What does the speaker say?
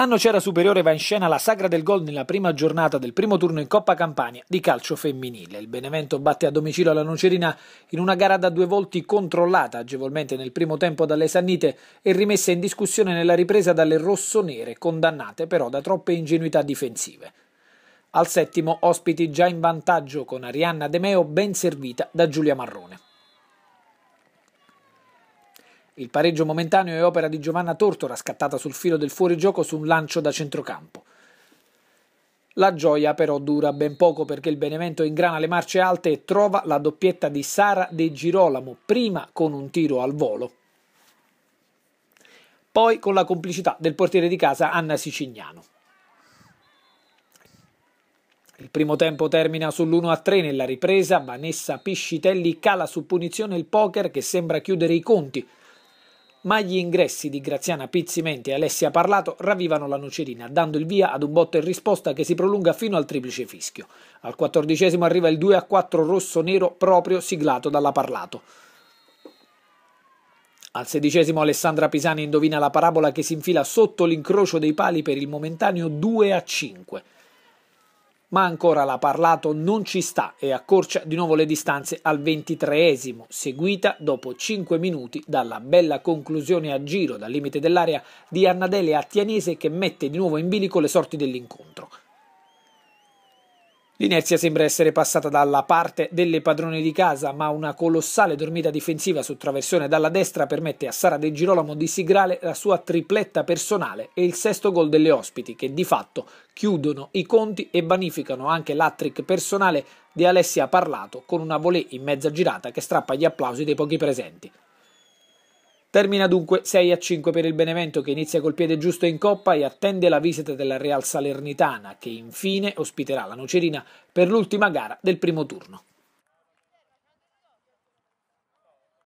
A Nocera Superiore va in scena la sagra del gol nella prima giornata del primo turno in Coppa Campania di calcio femminile. Il Benevento batte a domicilio la Nocerina in una gara da due volti controllata agevolmente nel primo tempo dalle Sannite e rimessa in discussione nella ripresa dalle rossonere, condannate però da troppe ingenuità difensive. Al settimo ospiti già in vantaggio con Arianna De Meo ben servita da Giulia Marrone. Il pareggio momentaneo è opera di Giovanna Tortora, scattata sul filo del fuorigioco su un lancio da centrocampo. La gioia però dura ben poco perché il Benevento ingrana le marce alte e trova la doppietta di Sara De Girolamo, prima con un tiro al volo, poi con la complicità del portiere di casa Anna Sicignano. Il primo tempo termina sull'1-3 nella ripresa, Vanessa Piscitelli cala su punizione il poker che sembra chiudere i conti, ma gli ingressi di Graziana Pizzimenti e Alessia Parlato ravvivano la nucerina, dando il via ad un botto in risposta che si prolunga fino al triplice fischio. Al quattordicesimo arriva il 2 a 4 rosso-nero proprio siglato dalla Parlato. Al sedicesimo Alessandra Pisani indovina la parabola che si infila sotto l'incrocio dei pali per il momentaneo 2 a 5 ma ancora la Parlato non ci sta e accorcia di nuovo le distanze al ventitreesimo, seguita dopo 5 minuti dalla bella conclusione a giro dal limite dell'area di Annadele Attianese che mette di nuovo in bilico le sorti dell'incontro. L'inerzia sembra essere passata dalla parte delle padrone di casa, ma una colossale dormita difensiva su traversione dalla destra permette a Sara De Girolamo di sigrare la sua tripletta personale e il sesto gol delle ospiti, che di fatto chiudono i conti e vanificano anche l'attrick personale di Alessia Parlato con una volée in mezza girata che strappa gli applausi dei pochi presenti. Termina dunque 6 a 5 per il Benevento che inizia col piede giusto in coppa e attende la visita della Real Salernitana che infine ospiterà la Nocerina per l'ultima gara del primo turno.